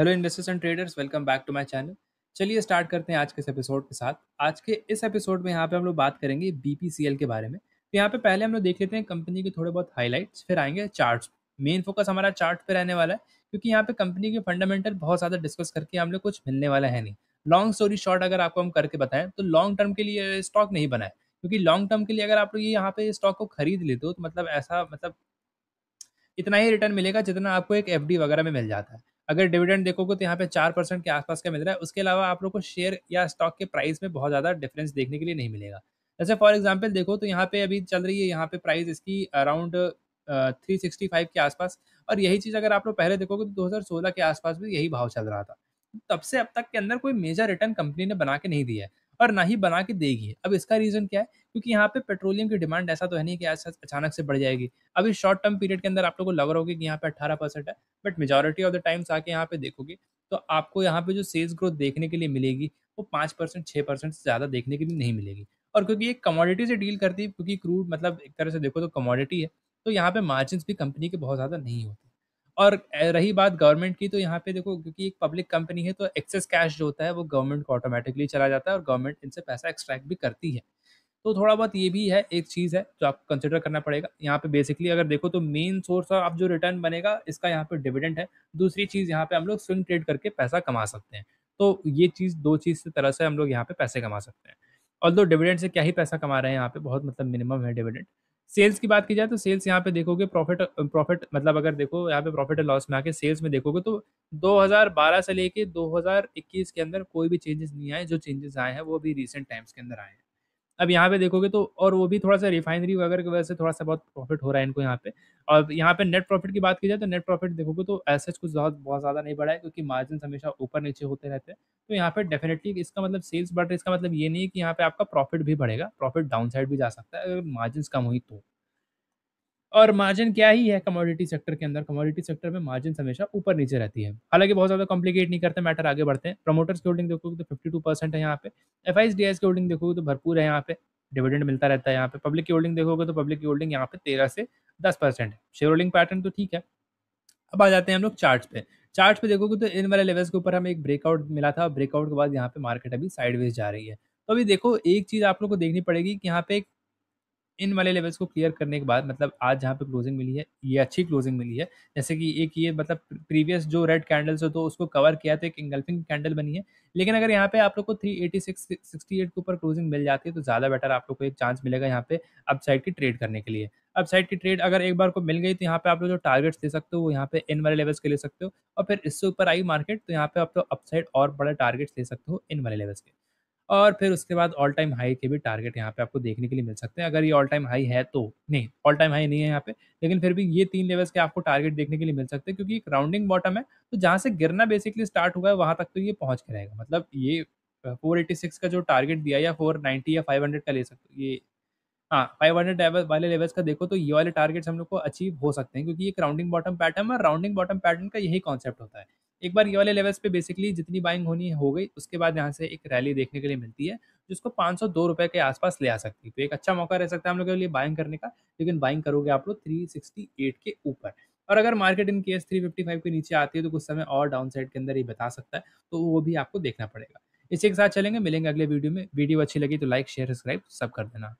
hello investors and traders welcome back to my channel चलिए start करते हैं आज के इस एपिसोड के साथ आज के इस एपिसोड में यहाँ पे हम लोग बात करेंगे बीपीसीएल के बारे में तो यहाँ पे पहले हम लोग देख लेते हैं कंपनी के थोड़े बहुत हाईलाइट्स फिर आएंगे चार्ट्स मेन फोकस हमारा चार्ट पे रहने वाला है क्योंकि यहाँ पे कंपनी के फंडामेंटल बहुत ज़्यादा डिस्कस करके हम लोग कुछ मिलने वाला है नहीं लॉन्ग स्टोरी शॉर्ट अगर आपको हम करके बताएं तो लॉन्ग टर्म के लिए स्टॉक नहीं बनाए क्योंकि लॉन्ग टर्म के लिए अगर आप लोग ये यहाँ पे स्टॉक को खरीद लेते हो तो मतलब ऐसा मतलब इतना ही रिटर्न मिलेगा जितना आपको एक एफ वगैरह में मिल जाता है अगर डिविडेंड देखोगे तो यहाँ पे चार परसेंट के आसपास का मिल रहा है उसके अलावा आप लोग को शेयर या स्टॉक के प्राइस में बहुत ज़्यादा डिफरेंस देखने के लिए नहीं मिलेगा जैसे फॉर एग्जाम्पल देखो तो यहाँ पे अभी चल रही है यहाँ पे प्राइस इसकी अराउंड थ्री सिक्सटी फाइव के आसपास और यही चीज़ अगर आप लोग पहले देखोगे तो दो हज़ार सोलह के आसपास भी यही भाव चल रहा था तब से अब तक के अंदर कोई मेजर रिटर्न कंपनी ने बना के नहीं दिया है और ना ही बना के देगी अब इसका रीज़न क्या है क्योंकि यहाँ पे पेट्रोलियम की डिमांड ऐसा तो है नहीं कि आज अचानक से बढ़ जाएगी अभी शॉर्ट टर्म पीरियड के अंदर आप लोग को लग रहा होगा कि यहाँ पे अट्ठारह परसेंट है but majority of the times आके यहाँ पे देखोगे तो आपको यहाँ पे जो सेल्स ग्रोथ देखने के लिए मिलेगी वो पाँच परसेंट छः परसेंट से ज़्यादा देखने के लिए नहीं मिलेगी और क्योंकि ये कमोडिटी से डील करती है क्योंकि क्रूड मतलब एक तरह से देखो तो कमोडिटी है तो यहाँ पे मार्जिन भी कंपनी के बहुत ज़्यादा नहीं होते और रही बात गवर्नमेंट की तो यहाँ पे देखो क्योंकि एक पब्लिक कंपनी है तो एक्सेस कैश जो होता है वो गवर्नमेंट को ऑटोमेटिकली चला जाता है और गवर्नमेंट इनसे पैसा एक्सट्रैक्ट भी करती है तो थोड़ा बहुत ये भी है एक चीज़ है जो आपको कंसिडर करना पड़ेगा यहाँ पे बेसिकली अगर देखो तो मेन सोर्स ऑफ जो रिटर्न बनेगा इसका यहाँ पे डिविडेंड है दूसरी चीज़ यहाँ पे हम लोग स्विंग ट्रेड करके पैसा कमा सकते हैं तो ये चीज़ दो चीज़ की तरह से हम लोग यहाँ पे पैसे कमा सकते हैं और दो डिविडेंड से क्या ही पैसा कमा रहे हैं यहाँ पे बहुत मतलब मिनिमम है डिविडेंड सेल्स की बात की जाए तो सेल्स यहाँ पे देखोगे प्रॉफिट प्रॉफिट मतलब अगर देखो यहाँ पे प्रॉफिट एंड लॉस में आके सेल्स में देखोगे तो 2012 से लेके 2021 के अंदर कोई भी चेंजेस नहीं आए जो चेंजेस आए हैं वो भी रिसेंट टाइम्स के अंदर आए हैं अब यहाँ पे देखोगे तो और वो भी थोड़ा सा रिफाइनरी वगैरह की वजह से थोड़ा सा बहुत प्रॉफिट हो रहा है इनको यहाँ पे और यहाँ पे नेट प्रॉफिट की बात की जाए तो नेट प्रॉफिट देखोगे तो ऐसा कुछ बहुत बहुत ज़्यादा नहीं बढ़ा है क्योंकि मार्जिन हमेशा ऊपर नीचे होते रहते हैं तो यहाँ पे डेफिनेटली इसका मतलब सेल्स बढ़ रहा है इसका मतलब ये नहीं है कि यहाँ पे आपका प्रॉफिट भी बढ़ेगा प्रॉफिट डाउन साइड भी जा सकता है अगर मार्जिन कम हुई तो और मार्जिन क्या ही है कमोडिटी सेक्टर के अंदर कमोडिटी सेक्टर में मार्जिन हमेशा ऊपर नीचे रहती है हालांकि बहुत ज्यादा कॉम्प्लिकेट नहीं करते मैटर आगे बढ़ते हैं प्रमोटर्स की होल्डिंग देखोगे तो टू परसेंट है यहाँ पे एफ आई डी की होल्डिंग देखोगे तो भरपूर है यहाँ पे डिविडेंड मिलता रहता है यहाँ पे पब्लिक की होल्डिंग देखोगे तो पब्लिक की होल्डिंग यहाँ पे तेरह से दस परसेंट है शेयर होल्डिंग पैटर्न तो ठीक है अब आ जाते हैं हम लोग चार्ट पे चार्ट पे देखोगे तो इन वाले लेवल्स के ऊपर हमें एक ब्रेकआउट मिला था ब्रेकआउट के बाद यहाँ पे मार्केट अभी साइडवेज जा रही है तो अभी देखो एक चीज़ आप लोग को देखनी पड़ेगी कि यहाँ पे एक इन वाले लेवल्स को क्लियर करने के बाद मतलब आज जहाँ पे क्लोजिंग मिली है ये अच्छी क्लोजिंग मिली है जैसे कि एक ये मतलब प्रीवियस जो रेड कैंडल्स हो तो उसको कवर किया था तो एक इंगल्फिंग कैंडल बनी है लेकिन अगर यहाँ पे आप लोग को three eighty six sixty eight के ऊपर क्लोजिंग मिल जाती है तो ज़्यादा बेटर आप लोग को एक चांस मिलेगा यहाँ पे अपसाइड की ट्रेड करने के लिए अपसाइड की ट्रेड अगर एक बार को मिल गई तो यहाँ पे आप लोग जो टारगेट्स दे सकते हो वो यहाँ पे इन वाले लेवल्स के ले सकते हो और फिर इससे ऊपर आई मार्केट तो यहाँ पे आप लोग अपसाइड और बड़े टारगेट्स दे सकते हो इन वाले लेवल्स के और फिर उसके बाद ऑल टाइम हाई के भी टारगेट यहाँ पे आपको देखने के लिए मिल सकते हैं अगर ये ऑल टाइम हाई है तो नहीं ऑल टाइम हाई नहीं है यहाँ पे लेकिन फिर भी ये तीन लेवल्स के आपको टारगेट देखने के लिए मिल सकते हैं क्योंकि एक राउंडिंग बॉटम है तो जहाँ से गिरना बेसिकली स्टार्ट हुआ है वहाँ तक तो ये पहुँच के रहेगा मतलब ये फोर का जो टारगेट दिया या फोर या फाइव का ले सकते ये हाँ फाइव हंड्रेड वाले लेवल्स का देखो तो ये वाले टारगेट्स हम लोग को अचीव हो सकते हैं क्योंकि ये राउंडिंग बॉटम पैटर्न और राउंडिंग बॉटम पैटर्न का यही कॉन्सेप्ट होता है एक बार ये वाले लेवल्स पे बेसिकली जितनी बाइंग होनी हो गई उसके बाद यहाँ से एक रैली देखने के लिए मिलती है जिसको पाँच सौ दो रुपये के आसपास ले आ सकती है तो एक अच्छा मौका रह सकता है हम लोग के लिए बाइंग करने का लेकिन बाइंग करोगे आप लोग थ्री सिक्सटी एट के ऊपर और अगर market in case three fifty five के नीचे आती है तो कुछ समय और डाउन साइड के अंदर ये बता सकता है तो वो भी आपको देखना पड़ेगा इसी के साथ चलेंगे मिलेंगे अगले वीडियो में वीडियो अच्छी लगी तो लाइक शेयर सब्सक्राइब सब कर देना